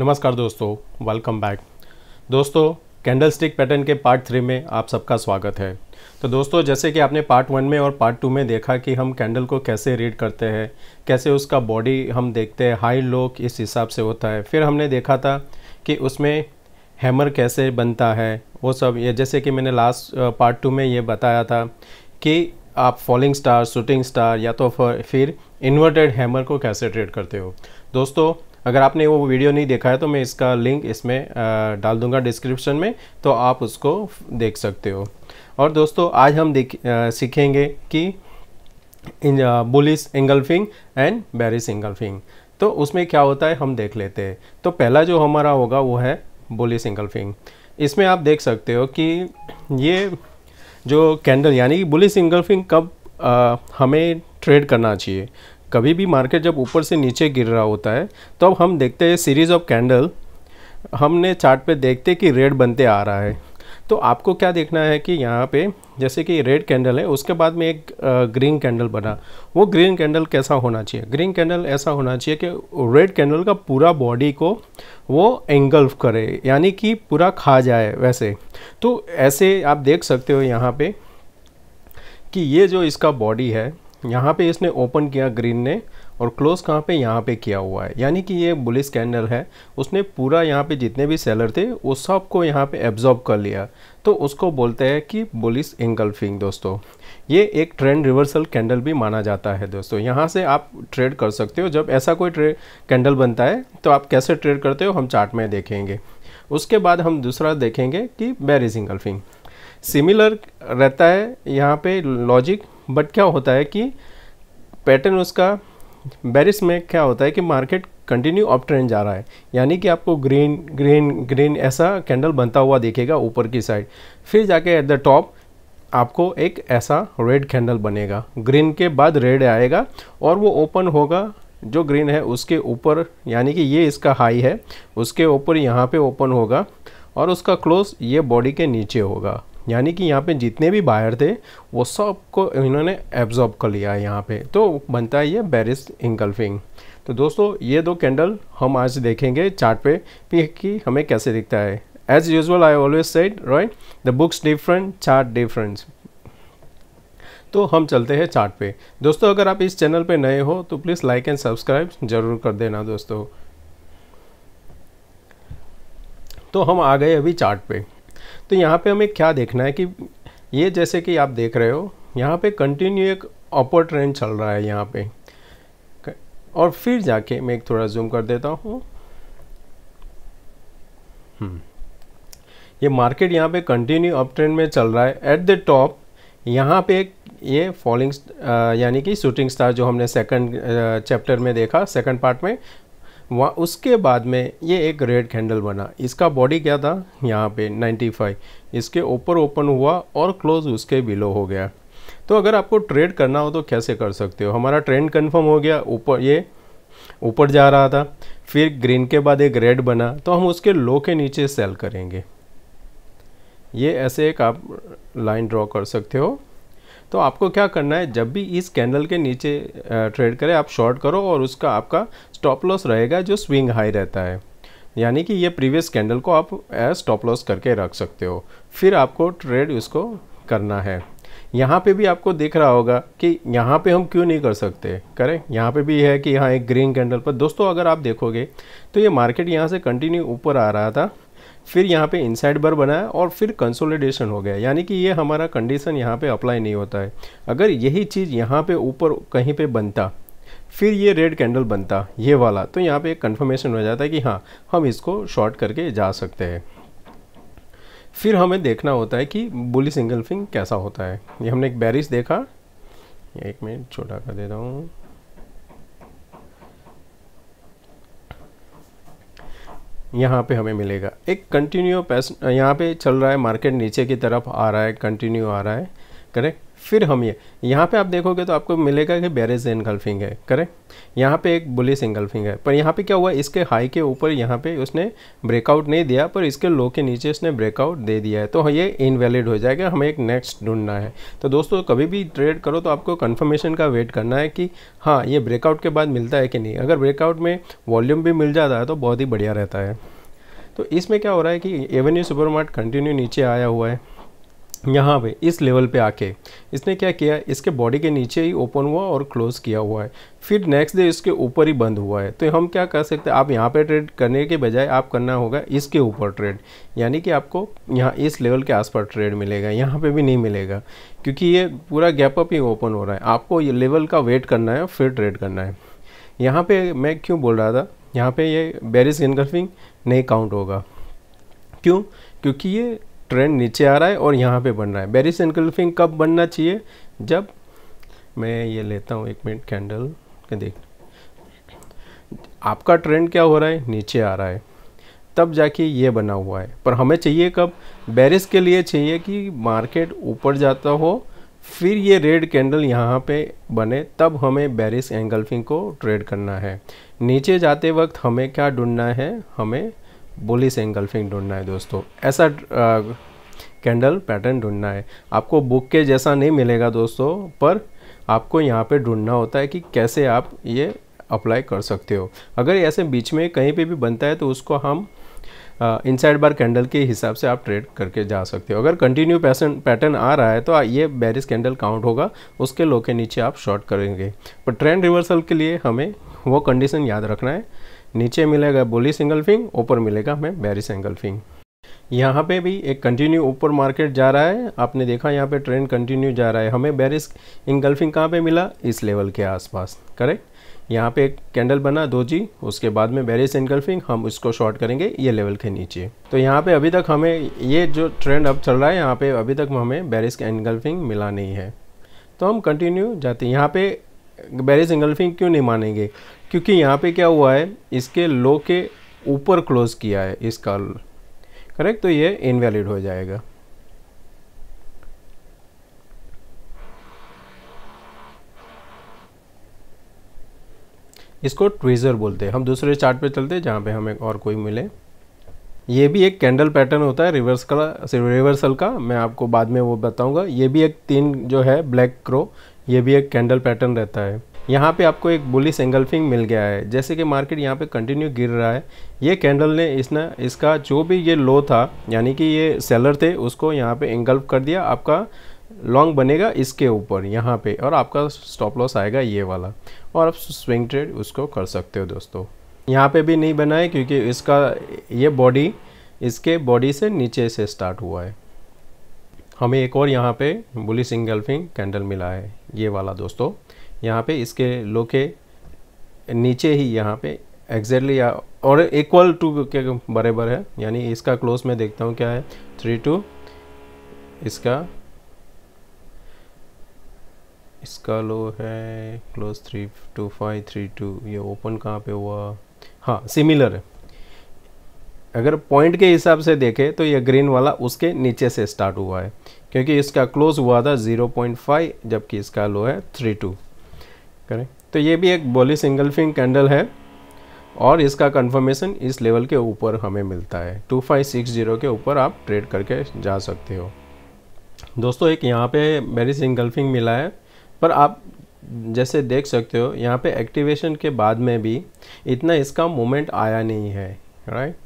नमस्कार दोस्तों welcome back दोस्तों कैंडलस्टिक पैटर्न के पार्ट थ्री में आप सबका स्वागत है तो दोस्तों जैसे कि आपने पार्ट वन में और पार्ट टू में देखा कि हम कैंडल को कैसे रीड करते हैं कैसे उसका बॉडी हम देखते हैं हाई लो इस हिसाब से होता है फिर हमने देखा था कि उसमें हैमर कैसे बनता है वो सब ये जैसे कि मैंने लास्ट पार्ट टू में ये बताया था कि आप फॉलिंग स्टार शूटिंग स्टार या तो फिर इन्वर्टेड हैमर को कैसे ट्रेड करते हो दोस्तों अगर आपने वो वीडियो नहीं देखा है तो मैं इसका लिंक इसमें डाल दूंगा डिस्क्रिप्शन में तो आप उसको देख सकते हो और दोस्तों आज हम देख सीखेंगे कि bullish engulfing and bearish engulfing तो उसमें क्या होता है हम देख लेते हैं तो पहला जो हमारा होगा वो है बुलिस एंगल्फिंग इसमें आप देख सकते हो कि ये जो कैंडल यानी कि बुलिस एंगल्फिंग कब आ, हमें ट्रेड करना चाहिए कभी भी मार्केट जब ऊपर से नीचे गिर रहा होता है तो अब हम देखते हैं सीरीज़ ऑफ कैंडल हमने चार्ट पे देखते कि रेड बनते आ रहा है तो आपको क्या देखना है कि यहाँ पे जैसे कि रेड कैंडल है उसके बाद में एक ग्रीन कैंडल बना वो ग्रीन कैंडल कैसा होना चाहिए ग्रीन कैंडल ऐसा होना चाहिए कि रेड कैंडल का पूरा बॉडी को वो एंगल्फ करे यानी कि पूरा खा जाए वैसे तो ऐसे आप देख सकते हो यहाँ पे कि ये जो इसका बॉडी है यहाँ पे इसने ओपन किया ग्रीन ने और क्लोज कहाँ पे यहाँ पे किया हुआ है यानी कि ये बुलिस कैंडल है उसने पूरा यहाँ पे जितने भी सेलर थे वो सब को यहाँ पे एब्जॉर्ब कर लिया तो उसको बोलते हैं कि बुलिस इंगल्फिंग दोस्तों ये एक ट्रेंड रिवर्सल कैंडल भी माना जाता है दोस्तों यहाँ से आप ट्रेड कर सकते हो जब ऐसा कोई ट्रेड कैंडल बनता है तो आप कैसे ट्रेड करते हो हम चार्ट में देखेंगे उसके बाद हम दूसरा देखेंगे कि बैरिज इंगल्फिंग सिमिलर रहता है यहाँ पे लॉजिक बट क्या होता है कि पैटर्न उसका बैरिस में क्या होता है कि मार्केट कंटिन्यू अप ट्रेंड जा रहा है यानी कि आपको ग्रीन ग्रीन ग्रीन ऐसा कैंडल बनता हुआ देखेगा ऊपर की साइड फिर जाके एट द टॉप आपको एक ऐसा रेड कैंडल बनेगा ग्रीन के बाद रेड आएगा और वो ओपन होगा जो ग्रीन है उसके ऊपर यानी कि ये इसका हाई है उसके ऊपर यहाँ पे ओपन होगा और उसका क्लोज ये बॉडी के नीचे होगा यानी कि यहाँ पे जितने भी बायर थे वो सब को इन्होंने एब्जॉर्ब कर लिया है यहाँ पे तो बनता है ये बैरिस इंगल्फिंग तो दोस्तों ये दो कैंडल हम आज देखेंगे चार्ट पे कि हमें कैसे दिखता है as usual I always said right the books different chart difference तो हम चलते हैं चार्ट पे दोस्तों अगर आप इस चैनल पे नए हो तो प्लीज़ लाइक एंड सब्सक्राइब ज़रूर कर देना दोस्तों तो हम आ गए अभी चार्ट पे तो यहाँ पे हमें क्या देखना है कि ये जैसे कि आप देख रहे हो यहाँ पे कंटिन्यू एक अपर ट्रेंड चल रहा है यहाँ पे और फिर जाके मैं एक थोड़ा जूम कर देता हूँ हम्म। ये मार्केट यहाँ पे कंटिन्यू अप ट्रेंड में चल रहा है एट द टॉप यहाँ पे एक ये फॉलिंग यानी कि शूटिंग स्टार जो हमने सेकंड चैप्टर में देखा सेकंड पार्ट में वहाँ उसके बाद में ये एक रेड कैंडल बना इसका बॉडी क्या था यहाँ पे 95 इसके ऊपर ओपन हुआ और क्लोज उसके बिलो हो गया तो अगर आपको ट्रेड करना हो तो कैसे कर सकते हो हमारा ट्रेंड कंफर्म हो गया ऊपर ये ऊपर जा रहा था फिर ग्रीन के बाद एक रेड बना तो हम उसके लो के नीचे सेल करेंगे ये ऐसे एक आप लाइन ड्रॉ कर सकते हो तो आपको क्या करना है जब भी इस कैंडल के नीचे ट्रेड करें आप शॉर्ट करो और उसका आपका स्टॉप लॉस रहेगा जो स्विंग हाई रहता है यानी कि ये प्रीवियस कैंडल को आप स्टॉप लॉस करके रख सकते हो फिर आपको ट्रेड उसको करना है यहाँ पे भी आपको दिख रहा होगा कि यहाँ पे हम क्यों नहीं कर सकते करें यहाँ पे भी है कि यहाँ एक ग्रीन कैंडल पर दोस्तों अगर आप देखोगे तो ये मार्केट यहाँ से कंटिन्यू ऊपर आ रहा था फिर यहाँ पे इनसाइड बर बनाया और फिर कंसोलिडेशन हो गया यानी कि ये हमारा कंडीशन यहाँ पे अप्लाई नहीं होता है अगर यही चीज़ यहाँ पे ऊपर कहीं पे बनता फिर ये रेड कैंडल बनता ये वाला तो यहाँ पे एक कन्फर्मेशन हो जाता है कि हाँ हम इसको शॉर्ट करके जा सकते हैं फिर हमें देखना होता है कि बुली सिंगल फिंग कैसा होता है ये हमने एक बैरिस देखा एक मिनट छोटा कर देता हूँ यहाँ पे हमें मिलेगा एक कंटिन्यू पैस यहाँ पे चल रहा है मार्केट नीचे की तरफ आ रहा है कंटिन्यू आ रहा है करेक्ट फिर हम ये यहाँ पे आप देखोगे तो आपको मिलेगा कि बैरेज इनगल्फिंग है करेक्ट यहाँ पे एक बुलिस इनगल्फिंग है पर यहाँ पे क्या हुआ इसके हाई के ऊपर यहाँ पे उसने ब्रेकआउट नहीं दिया पर इसके लो के नीचे इसने ब्रेकआउट दे दिया है तो ये इनवैलिड हो जाएगा हमें एक नेक्स्ट ढूंढना है तो दोस्तों कभी भी ट्रेड करो तो आपको कन्फर्मेशन का वेट करना है कि हाँ ये ब्रेकआउट के बाद मिलता है कि नहीं अगर ब्रेकआउट में वॉल्यूम भी मिल जाता है तो बहुत ही बढ़िया रहता है तो इसमें क्या हो रहा है कि एवेन्यू सुपरमार्ट कंटिन्यू नीचे आया हुआ है यहाँ पे इस लेवल पे आके इसने क्या किया इसके बॉडी के नीचे ही ओपन हुआ और क्लोज़ किया हुआ है फिर नेक्स्ट डे इसके ऊपर ही बंद हुआ है तो हम क्या कर सकते हैं आप यहाँ पे ट्रेड करने के बजाय आप करना होगा इसके ऊपर ट्रेड यानी कि आपको यहाँ इस लेवल के आसपास ट्रेड मिलेगा यहाँ पे भी नहीं मिलेगा क्योंकि ये पूरा गैप अप ही ओपन हो रहा है आपको ये लेवल का वेट करना है फिर ट्रेड करना है यहाँ पर मैं क्यों बोल रहा था यहाँ पर ये बेरिस इनकर्फिंग नहीं काउंट होगा क्यों क्योंकि ये ट्रेंड नीचे आ रहा है और यहाँ पे बन रहा है बेरिस इनकल्फिंग कब बनना चाहिए जब मैं ये लेता हूँ एक मिनट कैंडल के देख आपका ट्रेंड क्या हो रहा है नीचे आ रहा है तब जाके ये बना हुआ है पर हमें चाहिए कब बेरिस के लिए चाहिए कि मार्केट ऊपर जाता हो फिर ये रेड कैंडल यहाँ पे बने तब हमें बेरिस एंगल्फिंग को ट्रेड करना है नीचे जाते वक्त हमें क्या ढूंढना है हमें बुलिस से एंगल्फिंग ढूंढना है दोस्तों ऐसा कैंडल पैटर्न ढूंढना है आपको बुक के जैसा नहीं मिलेगा दोस्तों पर आपको यहाँ पे ढूंढना होता है कि कैसे आप ये अप्लाई कर सकते हो अगर ऐसे बीच में कहीं पे भी बनता है तो उसको हम इन साइड बार कैंडल के हिसाब से आप ट्रेड करके जा सकते हो अगर कंटिन्यू पैसन पैटर्न आ रहा है तो ये बैरिस कैंडल काउंट होगा उसके लो के नीचे आप शॉर्ट करेंगे पर ट्रेंड रिवर्सल के लिए हमें वो कंडीशन याद रखना है नीचे मिलेगा बोली सिंगल फिंग ऊपर मिलेगा हमें बैरी सिंगल फिंग यहाँ पे भी एक कंटिन्यू ऊपर मार्केट जा रहा है आपने देखा यहाँ पे ट्रेंड कंटिन्यू जा रहा है हमें बैरिस इंगल्फिंग कहाँ पे मिला इस लेवल के आसपास करेक्ट यहाँ पे एक कैंडल बना दो जी उसके बाद में बैरिस इंगल्फिंग हम उसको शॉर्ट करेंगे ये लेवल के नीचे तो यहाँ पे अभी तक हमें ये जो ट्रेंड अब चल रहा है यहाँ पर अभी तक हमें बैरिस इंगल्फिंग मिला नहीं है तो हम कंटिन्यू जाते हैं यहाँ पर बैरिस इंगल्फिंग क्यों नहीं मानेंगे क्योंकि यहाँ पे क्या हुआ है इसके लो के ऊपर क्लोज किया है इसका करेक्ट तो ये इनवैलिड हो जाएगा इसको ट्वीज़र बोलते हैं हम दूसरे चार्ट पे चलते हैं जहाँ पे हमें और कोई मिले ये भी एक कैंडल पैटर्न होता है रिवर्स का रिवर्सल का मैं आपको बाद में वो बताऊंगा ये भी एक तीन जो है ब्लैक क्रो ये भी एक कैंडल पैटर्न रहता है यहाँ पे आपको एक बुलिस एंगल्फिंग मिल गया है जैसे कि मार्केट यहाँ पे कंटिन्यू गिर रहा है ये कैंडल ने इसने इसका जो भी ये लो था यानी कि ये सेलर थे उसको यहाँ पे एंगल्फ कर दिया आपका लॉन्ग बनेगा इसके ऊपर यहाँ पे और आपका स्टॉप लॉस आएगा ये वाला और आप स्विंग ट्रेड उसको कर सकते हो दोस्तों यहाँ पर भी नहीं बना है क्योंकि इसका ये बॉडी इसके बॉडी से नीचे से स्टार्ट हुआ है हमें एक और यहाँ पे बुलिस इंगल्फिंग कैंडल मिला है ये वाला दोस्तों यहाँ पे इसके लो के नीचे ही यहाँ पे एग्जैक्टली और इक्वल टू के बराबर है यानी इसका क्लोज में देखता हूँ क्या है थ्री टू इसका इसका लो है close three two five three two ये ओपन कहाँ पे हुआ हाँ सिमिलर है अगर पॉइंट के हिसाब से देखें तो ये ग्रीन वाला उसके नीचे से स्टार्ट हुआ है क्योंकि इसका क्लोज हुआ था 0.5 जबकि इसका लो है 3.2 करें तो ये भी एक बोली सिंगल फिंग कैंडल है और इसका कंफर्मेशन इस लेवल के ऊपर हमें मिलता है 2560 के ऊपर आप ट्रेड करके जा सकते हो दोस्तों एक यहाँ पे मेरी सिंगल फिंग मिला है पर आप जैसे देख सकते हो यहाँ पे एक्टिवेशन के बाद में भी इतना इसका मोमेंट आया नहीं है राइट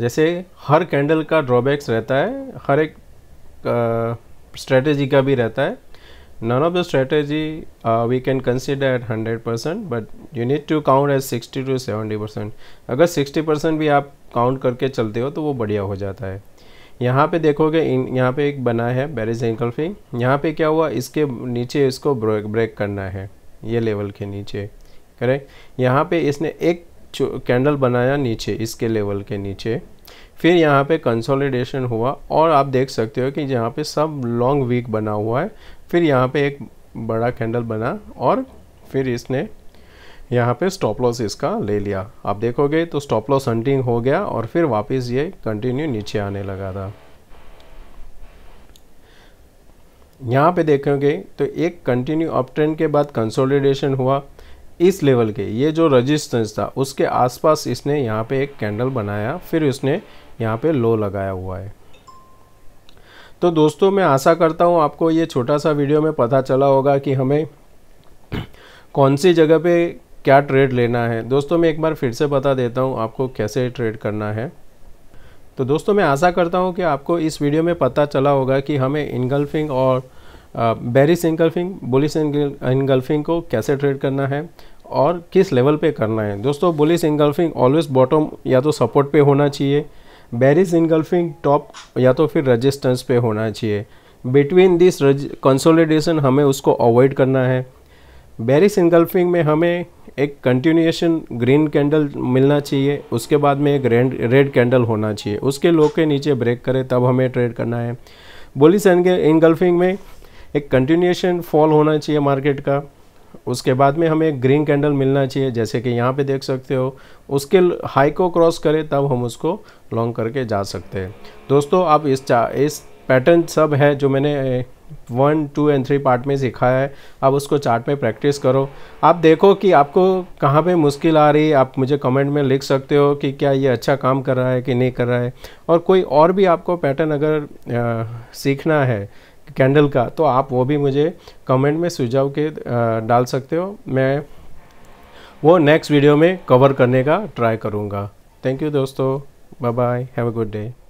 जैसे हर कैंडल का ड्रॉबैक्स रहता है हर एक स्ट्रेटजी का भी रहता है none of the strategy uh, we can consider at 100% but you need to count as 60 to 70% अगर 60% भी आप काउंट करके चलते हो तो वो बढ़िया हो जाता है यहाँ पे देखोगे यहाँ पे एक बना है बैरिज एंकल फिंग यहाँ पे क्या हुआ इसके नीचे इसको ब्रेक ब्रेक करना है ये लेवल के नीचे करेक्ट यहाँ पे इसने एक कैंडल बनाया नीचे इसके लेवल के नीचे फिर यहाँ पे कंसोलिडेशन हुआ और आप देख सकते हो कि यहाँ पे सब लॉन्ग वीक बना हुआ है फिर यहाँ पे एक बड़ा कैंडल बना और फिर इसने यहाँ पे स्टॉप लॉस इसका ले लिया आप देखोगे तो स्टॉप लॉस हंटिंग हो गया और फिर वापस ये कंटिन्यू नीचे आने लगा था यहाँ पे देखोगे तो एक कंटिन्यू अप ट्रेंड के बाद कंसोलिडेशन हुआ इस लेवल के ये जो रजिस्टेंस था उसके आसपास इसने यहाँ पे एक कैंडल बनाया फिर उसने यहाँ पे लो लगाया हुआ है तो दोस्तों मैं आशा करता हूँ आपको ये छोटा सा वीडियो में पता चला होगा कि हमें कौन सी जगह पे क्या ट्रेड लेना है दोस्तों मैं एक बार फिर से बता देता हूँ आपको कैसे ट्रेड करना है तो दोस्तों मैं आशा करता हूँ कि आपको इस वीडियो में पता चला होगा कि हमें इनगल्फिंग और बेरिस इनगल्फिंग बुलिस इनगल्फिंग को कैसे ट्रेड करना है और किस लेवल पे करना है दोस्तों बुलिस इनगल्फिंग ऑलवेज़ बॉटम या तो सपोर्ट पे होना चाहिए बैरिज इनगल्फिंग टॉप या तो फिर रजिस्टेंस पे होना चाहिए बिटवीन दिस कंसोलिडेशन हमें उसको अवॉइड करना है बैरिस इनगल्फिंग में हमें एक कंटिन्यूएशन ग्रीन कैंडल मिलना चाहिए उसके बाद में एक रेड रेड कैंडल होना चाहिए उसके लो के नीचे ब्रेक करें तब हमें ट्रेड करना है बोलिस इनगल्फिंग में एक कंटिन्यूएशन फॉल होना चाहिए मार्केट का उसके बाद में हमें ग्रीन कैंडल मिलना चाहिए जैसे कि यहाँ पे देख सकते हो उसके हाई को क्रॉस करें तब हम उसको लॉन्ग करके जा सकते हैं दोस्तों आप इस चा इस पैटर्न सब है जो मैंने one two and three part में सिखाया है आप उसको चार्ट में प्रैक्टिस करो आप देखो कि आपको कहाँ पे मुश्किल आ रही है आप मुझे कमेंट में लिख सकते हो कि क्या ये अच्छा काम कर रहा है कि नहीं कर रहा है और कोई और भी आपको पैटर्न अगर आ, सीखना है कैंडल का तो आप वो भी मुझे कमेंट में सुझाव के डाल सकते हो मैं वो नेक्स्ट वीडियो में कवर करने का ट्राई करूँगा थैंक यू दोस्तों bye bye have a good day